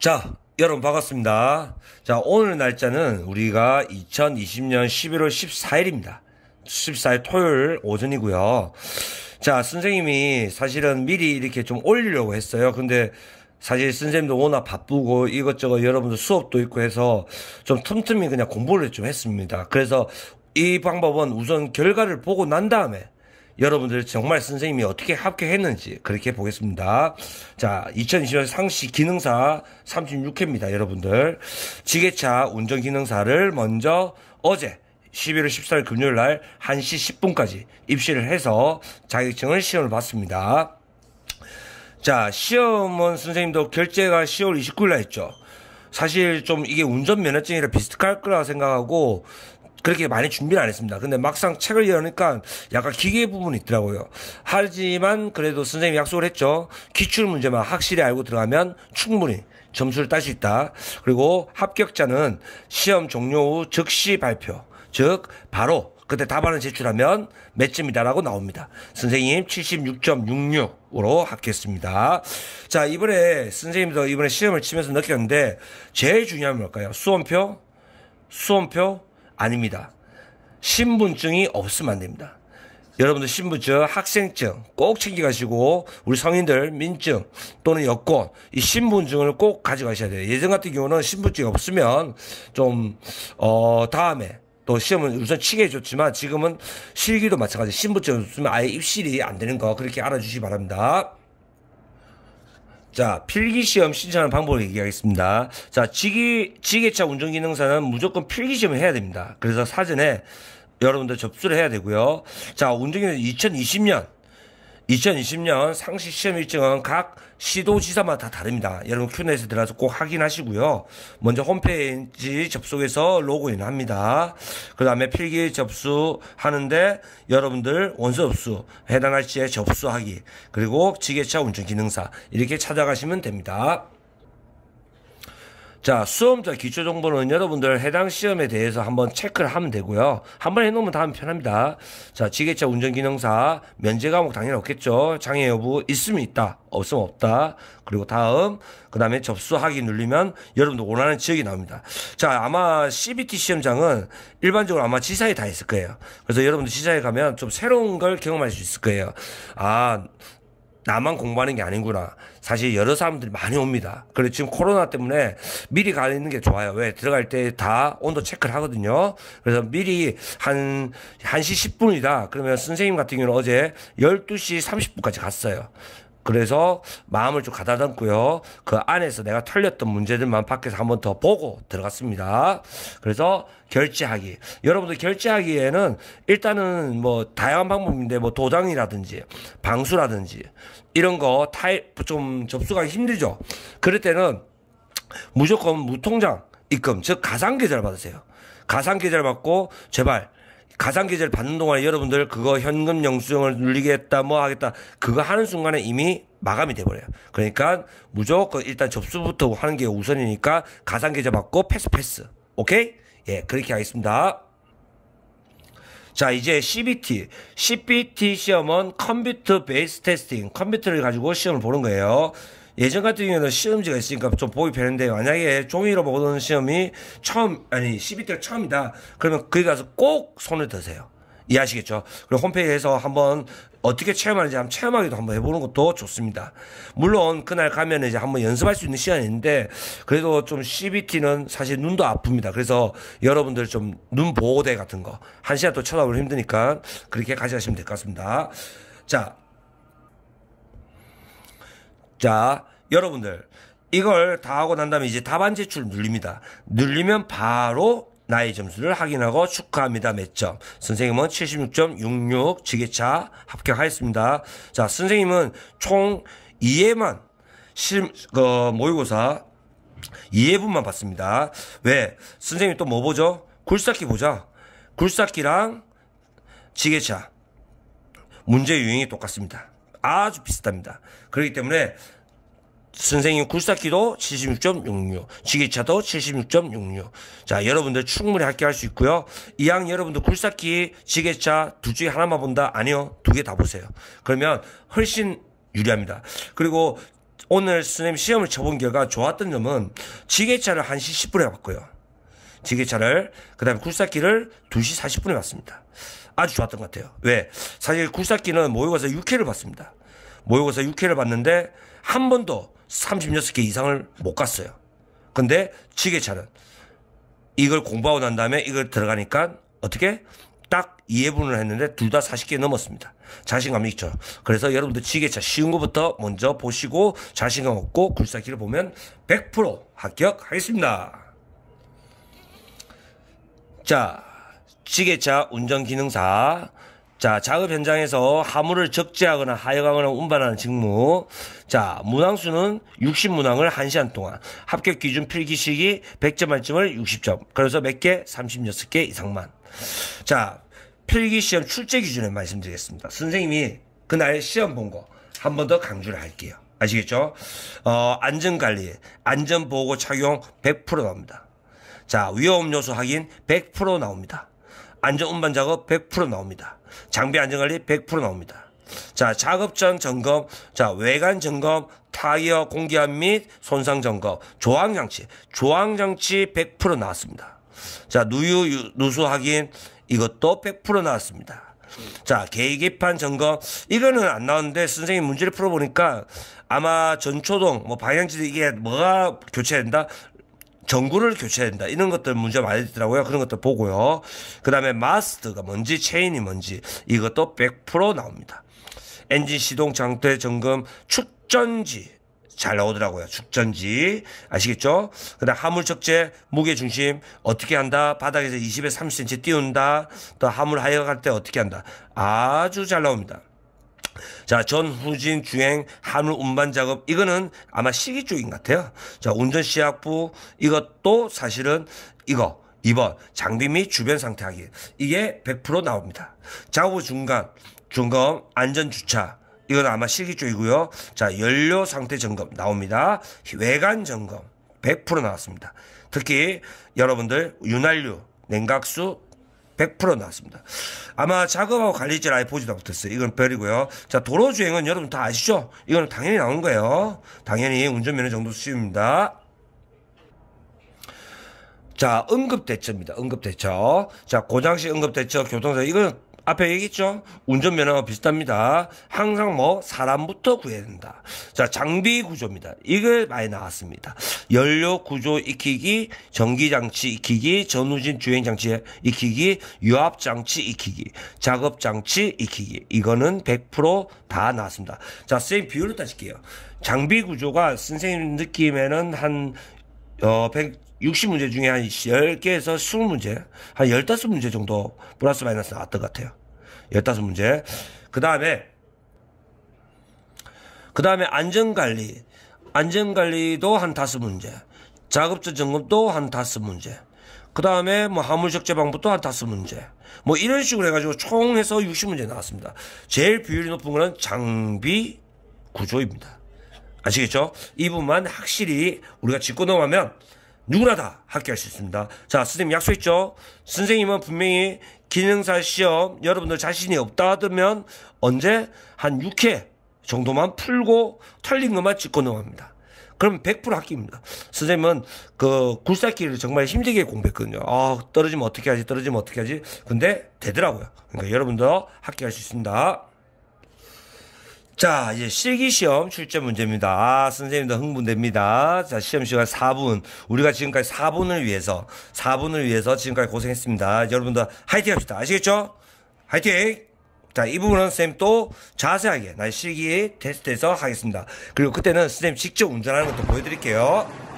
자, 여러분 반갑습니다. 자, 오늘 날짜는 우리가 2020년 11월 14일입니다. 14일 토요일 오전이고요. 자, 선생님이 사실은 미리 이렇게 좀 올리려고 했어요. 근데 사실 선생님도 워낙 바쁘고 이것저것 여러분들 수업도 있고 해서 좀 틈틈이 그냥 공부를 좀 했습니다. 그래서 이 방법은 우선 결과를 보고 난 다음에 여러분들 정말 선생님이 어떻게 합격했는지 그렇게 보겠습니다. 자, 2020년 상시 기능사 36회입니다. 여러분들. 지게차 운전 기능사를 먼저 어제 11월 14일 금요일 날 1시 10분까지 입시를 해서 자격증을 시험을 봤습니다. 자, 시험은 선생님도 결제가 10월 29일 날 했죠. 사실 좀 이게 운전 면허증이라 비슷할 거라 생각하고 그렇게 많이 준비를 안 했습니다. 근데 막상 책을 열으니까 약간 기계 부분이 있더라고요. 하지만 그래도 선생님이 약속을 했죠. 기출 문제만 확실히 알고 들어가면 충분히 점수를 딸 수 있다. 그리고 합격자는 시험 종료 후 즉시 발표. 즉, 바로 그때 답안을 제출하면 몇 점이다라고 나옵니다. 선생님 76.66으로 합격했습니다. 자, 이번에 선생님도 이번에 시험을 치면서 느꼈는데 제일 중요한 건 뭘까요? 수험표, 수험표, 아닙니다. 신분증이 없으면 안 됩니다. 여러분들 신분증, 학생증 꼭 챙겨가시고 우리 성인들 민증 또는 여권 이 신분증을 꼭 가져가셔야 돼요. 예전 같은 경우는 신분증이 없으면 좀 어 다음에 또 시험은 우선 치게 해줬지만 지금은 실기도 마찬가지 신분증 이 없으면 아예 입실이 안 되는 거 그렇게 알아주시기 바랍니다. 자, 필기시험 신청하는 방법을 얘기하겠습니다. 자, 지기, 지게차 운전기능사는 무조건 필기시험을 해야 됩니다. 그래서 사전에 여러분들 접수를 해야 되고요. 자, 운전기능 2020년 2020년 상시 시험 일정은 각 시도지사마다 다릅니다. 여러분 큐넷에 들어가서 꼭 확인하시고요. 먼저 홈페이지 접속해서 로그인 합니다. 그 다음에 필기 접수하는데 여러분들 원서 접수, 해당 날짜에 접수하기, 그리고 지게차 운전 기능사 이렇게 찾아가시면 됩니다. 자, 수험자 기초 정보는 여러분들 해당 시험에 대해서 한번 체크를 하면 되고요. 한번 해놓으면 다음 편합니다. 자, 지게차 운전기능사, 면제 과목 당연히 없겠죠. 장애 여부 있으면 있다, 없으면 없다. 그리고 다음, 그 다음에 접수하기 눌리면 여러분들 원하는 지역이 나옵니다. 자, 아마 CBT 시험장은 일반적으로 아마 지사에 다 있을 거예요. 그래서 여러분들 지사에 가면 좀 새로운 걸 경험할 수 있을 거예요. 아, 나만 공부하는 게 아니구나. 사실 여러 사람들이 많이 옵니다. 그래서 지금 코로나 때문에 미리 가 있는 게 좋아요. 왜? 들어갈 때 다 온도 체크를 하거든요. 그래서 미리 한, 1시 10분이다. 그러면 선생님 같은 경우는 어제 12시 30분까지 갔어요. 그래서 마음을 좀 가다듬고요. 그 안에서 내가 털렸던 문제들만 밖에서 한번 더 보고 들어갔습니다. 그래서 결제하기. 여러분들 결제하기에는 일단은 뭐 다양한 방법인데 뭐 도장이라든지 방수라든지 이런 거 타입 좀 접수가 힘들죠. 그럴 때는 무조건 무통장 입금 즉 가상 계좌를 받으세요. 가상 계좌를 받고 제발 가상 계좌를 받는 동안에 여러분들 그거 현금 영수증을 늘리겠다 뭐 하겠다 그거 하는 순간에 이미 마감이 돼버려요. 그러니까 무조건 일단 접수부터 하는 게 우선이니까 가상 계좌 받고 패스 패스. 오케이? 예, 그렇게 하겠습니다. 자, 이제 CBT. CBT 시험은 컴퓨터 베이스 테스팅. 컴퓨터를 가지고 시험을 보는 거예요. 예전 같은 경우에는 시험지가 있으니까 좀 보기 편한데 만약에 종이로 보던 시험이 처음 아니 12대 처음이다 그러면 거기 가서 꼭 손을 드세요 이해하시겠죠? 그리고 홈페이지에서 한번 어떻게 체험하는지 한번 체험하기도 한번 해보는 것도 좋습니다. 물론 그날 가면 이제 한번 연습할 수 있는 시간이 있는데 그래도 좀 CBT는 사실 눈도 아픕니다. 그래서 여러분들 좀 눈 보호대 같은 거 한 시간 또쳐다보면 힘드니까 그렇게 가져가시면 될 것 같습니다. 자, 자 여러분들 이걸 다 하고 난 다음에 이제 답안 제출 눌립니다. 눌리면 바로 나의 점수를 확인하고 축하합니다. 몇 점. 선생님은 76.66 지게차 합격하였습니다. 자, 선생님은 총 2회만 실, 어, 모의고사 2회분만 봤습니다. 왜? 선생님 또 뭐 보죠? 굴삭기 보자. 굴삭기랑 지게차. 문제 유형이 똑같습니다. 아주 비슷합니다. 그렇기 때문에 선생님 굴삭기도 76.66, 지게차도 76.66. 자, 여러분들 충분히 합격할 수 있고요. 이왕 여러분들 굴삭기, 지게차 둘 중에 하나만 본다? 아니요. 두 개 다 보세요. 그러면 훨씬 유리합니다. 그리고 오늘 선생님 시험을 쳐본 결과 좋았던 점은 지게차를 1시 10분에 봤고요. 지게차를, 그 다음에 굴삭기를 2시 40분에 봤습니다. 아주 좋았던 것 같아요. 왜? 사실 굴삭기는 모의고사 6회를 봤습니다. 모의고사 6회를 봤는데 한 번도 36개 이상을 못 갔어요. 근데 지게차는 이걸 공부하고 난 다음에 이걸 들어가니까 어떻게 딱 2회분을 했는데 둘 다 40개 넘었습니다. 자신감 이 있죠. 그래서 여러분들 지게차 쉬운 것부터 먼저 보시고 자신감 없고 굴삭기를 보면 100% 합격하겠습니다. 자, 지게차 운전기능사 자, 작업 현장에서 화물을 적재하거나 하여하거나 운반하는 직무. 자, 문항수는 60문항을 1시간 동안. 합격 기준 필기 시기 100점 만점을 60점. 그래서 몇 개? 36개 이상만. 자, 필기 시험 출제 기준을 말씀드리겠습니다. 선생님이 그날 시험 본 거 한 번 더 강조를 할게요. 아시겠죠? 어, 안전관리, 안전보고 착용 100% 나옵니다. 자, 위험 요소 확인 100% 나옵니다. 안전 운반 작업 100% 나옵니다. 장비 안전 관리 100% 나옵니다. 자, 작업장 점검, 자, 외관 점검, 타이어 공기압 및 손상 점검, 조항장치, 조항장치 100% 나왔습니다. 자, 누유, 누수 확인, 이것도 100% 나왔습니다. 자, 계기판 점검, 이거는 안 나왔는데, 선생님 문제를 풀어보니까 아마 전초동, 뭐, 방향지도 이게 뭐가 교체된다? 전구를 교체해야 된다. 이런 것들 문제 많이 있더라고요. 그런 것도 보고요. 그 다음에 마스트가 뭔지 체인이 뭔지 이것도 100% 나옵니다. 엔진 시동 장대 점검 축전지 잘 나오더라고요. 축전지 아시겠죠? 그다음 하물 적재 무게 중심 어떻게 한다? 바닥에서 20에 30cm 띄운다. 또 하물 하여갈 때 어떻게 한다? 아주 잘 나옵니다. 자, 전후진 주행 하물 운반 작업 이거는 아마 시기 쪽인 것 같아요. 자, 운전 시약부 이것도 사실은 이거 2번 장비 및 주변 상태 확인 이게 100% 나옵니다. 작업 중간 중검 안전 주차 이건 아마 실기 쪽이고요. 자, 연료 상태 점검 나옵니다. 외관 점검 100% 나왔습니다. 특히 여러분들 윤활유, 냉각수 100% 나왔습니다. 아마 작업하고 관리질 아예 보지도 못했어요. 이건 별이고요. 자, 도로주행은 여러분 다 아시죠? 이건 당연히 나온 거예요. 당연히 운전면허 정도 수입니다. 자, 응급대처입니다. 응급대처. 자, 고장시 응급대처, 교통사, 이건 앞에 얘기했죠? 운전면허와 비슷합니다. 항상 뭐 사람부터 구해야 된다. 자, 장비 구조입니다. 이걸 많이 나왔습니다. 연료 구조 익히기, 전기장치 익히기, 전후진 주행장치 익히기, 유압장치 익히기, 작업장치 익히기. 이거는 100%다 나왔습니다. 자, 선생님 비율로 따질게요. 장비 구조가 선생님 느낌에는 한, 어, 100, 60문제 중에 한 10개에서 20문제, 한 15문제 정도 플러스 마이너스 나왔던 것 같아요. 열다섯 문제. 그 다음에, 그 다음에 안전관리. 안전관리도 한 다섯 문제. 자급자 점검도 한 다섯 문제. 그 다음에 뭐 화물적재 방법도 한 다섯 문제. 뭐 이런 식으로 해가지고 총 해서 60문제 나왔습니다. 제일 비율이 높은 거는 장비 구조입니다. 아시겠죠? 이 부분만 확실히 우리가 짚고 넘어가면 누구나 다 합격할 수 있습니다. 자, 선생님 약속했죠? 선생님은 분명히 기능사 시험 여러분들 자신이 없다 하면 더 언제 한 6회 정도만 풀고 틀린 것만 찍고 넘어갑니다. 그럼 100% 합격입니다. 선생님은 그 굴삭기를 정말 힘들게 공부했거든요. 아, 떨어지면 어떻게 하지? 떨어지면 어떻게 하지? 근데 되더라고요. 그러니까 여러분도 합격할 수 있습니다. 자, 이제 실기시험 출제 문제입니다. 아, 선생님도 흥분됩니다. 자, 시험 시간 4분. 우리가 지금까지 4분을 위해서, 4분을 위해서 지금까지 고생했습니다. 여러분도 화이팅 합시다. 아시겠죠? 화이팅! 자, 이 부분은 선생님 또 자세하게, 날 실기 테스트에서 하겠습니다. 그리고 그때는 선생님 직접 운전하는 것도 보여드릴게요.